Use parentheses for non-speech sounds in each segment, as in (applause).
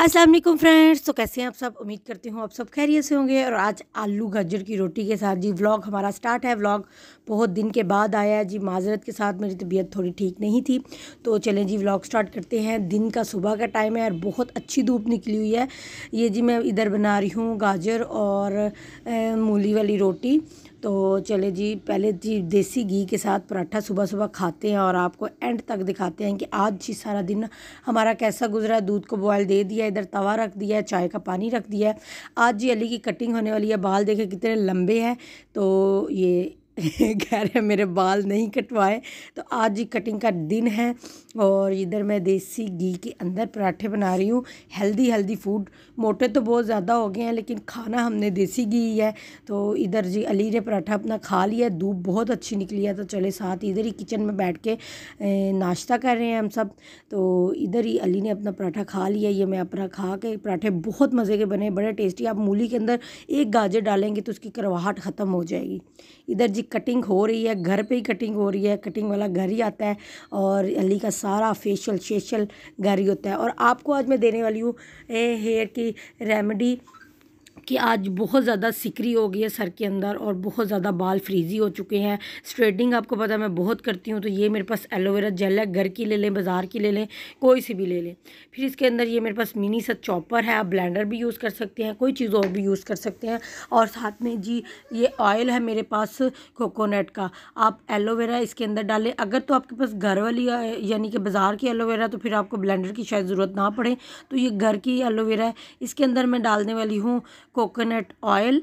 Aslam friends तो कैसे हैं आप सब उम्मीद करती हूँ आप सब खैरियत से होंगे और आज आलू गाजर की रोटी के साथ जी व्लॉग हमारा स्टार्ट है व्लॉग बहुत दिन के बाद आया है जी माजरत के साथ मेरी तबीयत थोड़ी ठीक नहीं थी तो चलें जी व्लॉग स्टार्ट करते हैं दिन का सुबह का टाइम है और बहुत अच्छी धूप निकली हुई है ये जी मैं इधर बना रही हूँ गाजर और मूली वाली रोटी तो चले जी पहले जी देसी घी के साथ पराठा सुबह सुबह खाते हैं और आपको एंड तक दिखाते हैं कि आज जी सारा दिन हमारा कैसा गुजरा है दूध को बॉयल दे दिया इधर तवा रख दिया है चाय का पानी रख दिया है आज जी अली की कटिंग होने वाली है बाल देखे कितने लंबे हैं तो ये (laughs) कह रहे हैं मेरे बाल नहीं कटवाए तो आज ही कटिंग का दिन है और इधर मैं देसी घी के अंदर पराठे बना रही हूँ हेल्दी हेल्दी फूड मोटे तो बहुत ज़्यादा हो गए हैं लेकिन खाना हमने देसी घी है तो इधर जी अली ने पराठा अपना खा लिया धूप बहुत अच्छी निकली है तो चले साथ इधर ही किचन में बैठ के नाश्ता कर रहे हैं हम सब तो इधर ही अली ने अपना पराठा खा लिया ये मैं अपना खा के पराठे बहुत मज़े के बने बड़े टेस्टी आप मूली के अंदर एक गाजर डालेंगे तो उसकी करवाहट ख़त्म हो जाएगी इधर जी कटिंग हो रही है घर पे ही कटिंग हो रही है कटिंग वाला घर ही आता है और अली का सारा फेशियल शेशल घर ही होता है और आपको आज मैं देने वाली हूँ हेयर की रेमेडी कि आज बहुत ज़्यादा सिकरी हो गई है सर के अंदर और बहुत ज़्यादा बाल फ्रीजी हो चुके हैं स्ट्रेटनिंग आपको पता है मैं बहुत करती हूँ तो ये मेरे पास एलोवेरा जेल है घर की ले लें बाज़ार की ले लें कोई सी भी ले लें फिर इसके अंदर ये मेरे पास मिनी सा चॉपर है आप ब्लेंडर भी यूज़ कर सकते हैं कोई चीज़ और भी यूज़ कर सकते हैं और साथ में जी ये ऑयल है मेरे पास कोकोनट का आप एलोवेरा इसके अंदर डालें अगर तो आपके पास घर वाली यानी कि बाज़ार की एलोवेरा तो फिर आपको ब्लैंडर की शायद ज़रूरत ना पड़े तो ये घर की एलोवेरा है इसके अंदर मैं डालने वाली हूँ कोकोनट ऑयल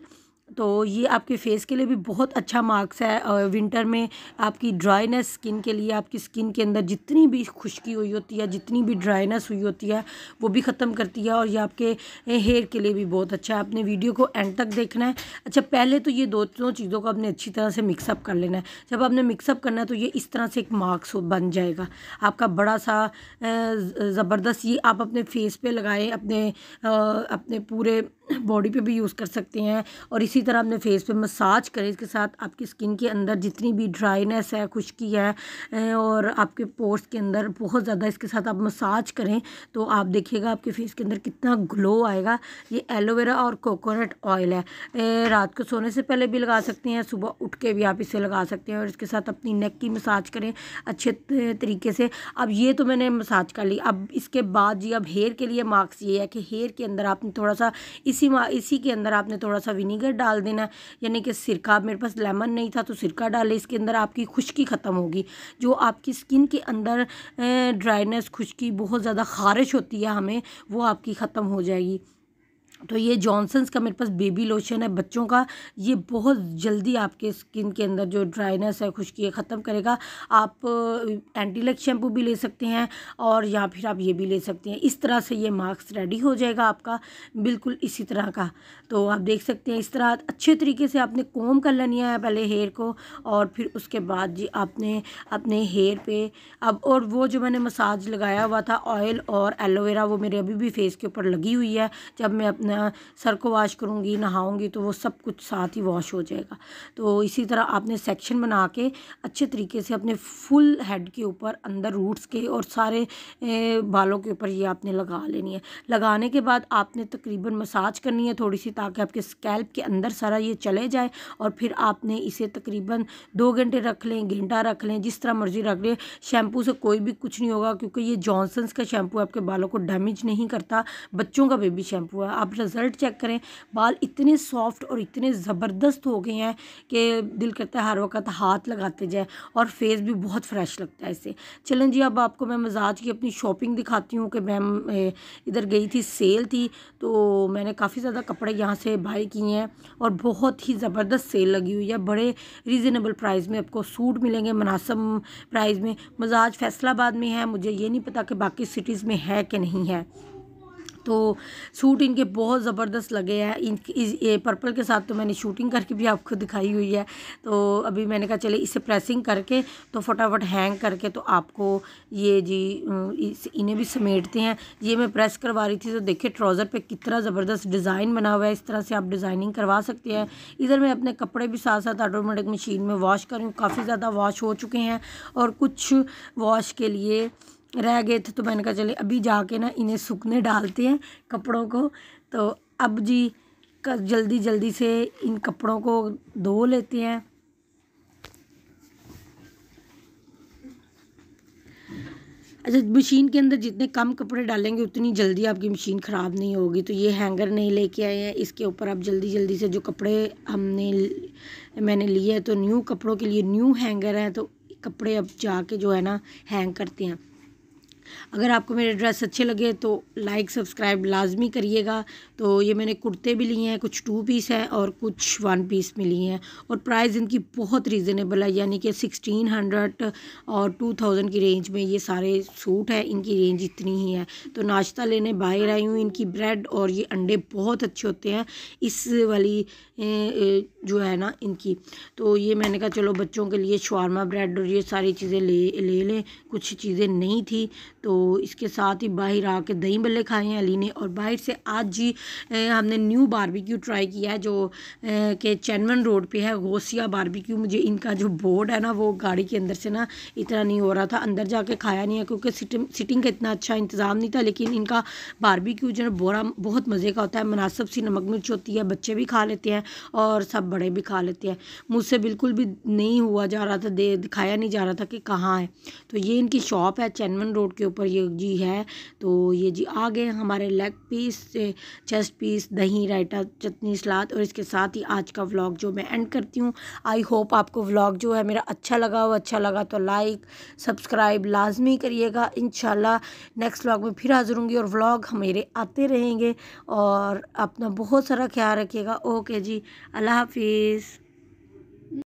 तो ये आपके फेस के लिए भी बहुत अच्छा मार्क्स है और विंटर में आपकी ड्राइनेस स्किन के लिए आपकी स्किन के अंदर जितनी भी खुश्की हुई होती है जितनी भी ड्राइनेस हुई होती है वो भी ख़त्म करती है और ये आपके हेयर के लिए भी बहुत अच्छा है आपने वीडियो को एंड तक देखना है अच्छा पहले तो ये दो तीनों चीज़ों को आपने अच्छी तरह से मिक्सअप कर लेना है जब आपने मिक्सअप करना है तो ये इस तरह से एक मार्क्स बन जाएगा आपका बड़ा सा ज़बरदस्त ये आप अपने फेस पर लगाएँ अपने अपने पूरे बॉडी पे भी यूज़ कर सकते हैं और इसी तरह अपने फेस पे मसाज करें इसके साथ आपकी स्किन के अंदर जितनी भी ड्राइनेस है खुश्की है और आपके पोर्स के अंदर बहुत ज़्यादा इसके साथ आप मसाज करें तो आप देखिएगा आपके फेस के अंदर कितना ग्लो आएगा ये एलोवेरा और कोकोनट ऑयल है रात को सोने से पहले भी लगा सकते हैं सुबह उठ के भी आप इसे लगा सकते हैं और इसके साथ अपनी नेक की मसाज करें अच्छे तरीके से अब ये तो मैंने मसाज कर ली अब इसके बाद जी अब हेयर के लिए मार्क्स ये है कि हेयर के अंदर आपने थोड़ा सा इसी इसी इसी के अंदर आपने थोड़ा सा विनीगर डाल देना यानी कि सिरका मेरे पास लेमन नहीं था तो सिरका डाले इसके अंदर आपकी खुश्की ख़त्म होगी जो आपकी स्किन के अंदर ड्राइनेस खुश्की बहुत ज़्यादा खारिश होती है हमें वो आपकी ख़त्म हो जाएगी तो ये जॉनसन्स का मेरे पास बेबी लोशन है बच्चों का ये बहुत जल्दी आपके स्किन के अंदर जो ड्राइनेस है खुश्की है ख़त्म करेगा आप एंटीलक शैम्पू भी ले सकते हैं और या फिर आप ये भी ले सकते हैं इस तरह से ये मास्क रेडी हो जाएगा आपका बिल्कुल इसी तरह का तो आप देख सकते हैं इस तरह अच्छे तरीके से आपने कोम कर लेनी है पहले हेयर को और फिर उसके बाद जी आपने अपने हेयर पर अब और वो जो मैंने मसाज लगाया हुआ था ऑयल और एलोवेरा वो मेरे अभी भी फेस के ऊपर लगी हुई है जब मैं अपना मैं सर को वॉश करूँगी नहाऊँगी तो वो सब कुछ साथ ही वॉश हो जाएगा तो इसी तरह आपने सेक्शन बना के अच्छे तरीके से अपने फुल हेड के ऊपर अंदर रूट्स के और सारे बालों के ऊपर ये आपने लगा लेनी है लगाने के बाद आपने तकरीबन मसाज करनी है थोड़ी सी ताकि आपके स्कैल्प के अंदर सारा ये चले जाए और फिर आपने इसे तकरीबन दो घंटे रख लें घंटा रख लें जिस तरह मर्ज़ी रख लें शैम्पू से कोई भी कुछ नहीं होगा क्योंकि ये जॉनसन्स का शैम्पू आपके बालों को डैमेज नहीं करता बच्चों का बेबी शैम्पू है आप रिज़ल्ट चेक करें बाल इतने सॉफ्ट और इतने ज़बरदस्त हो गए हैं कि दिल करता है हर वक्त हाथ लगाते जाए और फेस भी बहुत फ्रेश लगता है इससे चलें जी अब आपको मैं मजाज की अपनी शॉपिंग दिखाती हूँ कि मैम इधर गई थी सेल थी तो मैंने काफ़ी ज़्यादा कपड़े यहाँ से बाई किए हैं और बहुत ही ज़बरदस्त सेल लगी हुई है बड़े रीज़नेबल प्राइस में आपको सूट मिलेंगे मुनासब प्राइस में मजाज फैसलाबाद में है मुझे ये नहीं पता कि बाकी सिटीज़ में है कि नहीं है तो सूट इनके बहुत ज़बरदस्त लगे हैं इन इस ये पर्पल के साथ तो मैंने शूटिंग करके भी आपको दिखाई हुई है तो अभी मैंने कहा चले इसे प्रेसिंग करके तो फटाफट हैंग करके तो आपको ये जी इस इन्हें भी समेटते हैं ये मैं प्रेस करवा रही थी तो देखिए ट्राउज़र पर कितना ज़बरदस्त डिज़ाइन बना हुआ है इस तरह से आप डिज़ाइनिंग करवा सकते हैं इधर मैं अपने कपड़े भी साथ साथ ऑटोमेटिक मशीन में वॉश कर रही हूँ काफ़ी ज़्यादा वॉश हो चुके हैं और कुछ वॉश के लिए रह गए थे तो मैंने कहा चले अभी जाके ना इन्हें सूखने डालते हैं कपड़ों को तो अब जी जल्दी जल्दी से इन कपड़ों को धो लेते हैं अच्छा मशीन के अंदर जितने कम कपड़े डालेंगे उतनी जल्दी आपकी मशीन ख़राब नहीं होगी तो ये हैंगर नहीं लेके आए हैं इसके ऊपर आप जल्दी जल्दी से जो कपड़े हमने मैंने लिए हैं तो न्यू कपड़ों के लिए न्यू हैंगर हैं तो कपड़े अब जाके जो है ना हैंग करते हैं अगर आपको मेरे ड्रेस अच्छे लगे तो लाइक सब्सक्राइब लाजमी करिएगा तो ये मैंने कुर्ते भी लिए हैं कुछ टू पीस हैं और कुछ वन पीस भी लिए हैं और प्राइस इनकी बहुत रीज़नेबल है यानी कि सिक्सटीन हंड्रेड और टू थाउजेंड की रेंज में ये सारे सूट हैं इनकी रेंज इतनी ही है तो नाश्ता लेने बाहर आई हूँ इनकी ब्रेड और ये अंडे बहुत अच्छे होते हैं इस वाली जो है ना इनकी तो ये मैंने कहा चलो बच्चों के लिए शवारमा ब्रेड और ये सारी चीज़ें ले ले लें कुछ चीज़ें नहीं थी तो इसके साथ ही बाहर आके दही बल्ले खाए हैं अली ने और बाहर से आज जी हमने न्यू बारबेक्यू ट्राई किया है जो के चैनवन रोड पे है गोसिया बारबेक्यू मुझे इनका जो बोर्ड है ना वो गाड़ी के अंदर से ना इतना नहीं हो रहा था अंदर जाके खाया नहीं है क्योंकि सिटिंग का इतना अच्छा इंतज़ाम नहीं था लेकिन इनका बारबेक्यू जो है बोरा बहुत मज़े का होता है मुनासब सी नमक मिर्च होती है बच्चे भी खा लेते हैं और सब बड़े भी खा लेते हैं मुझसे बिल्कुल भी नहीं हुआ जा रहा था दे दिखाया नहीं जा रहा था कि कहाँ है तो ये इनकी शॉप है चैनवन रोड के ऊपर ये जी है तो ये जी आ गए हमारे लेग पीस चेस्ट पीस दही रायता चटनी सलाद और इसके साथ ही आज का व्लॉग जो मैं एंड करती हूँ आई होप आपको व्लॉग जो है मेरा अच्छा लगा हो अच्छा लगा तो लाइक सब्सक्राइब लाजमी करिएगा इन नेक्स्ट व्लॉग में फिर हाजिर होंगी और व्लॉग हमारे आते रहेंगे और अपना बहुत सारा ख्याल रखिएगा ओके जी अल्लाह हाफिज़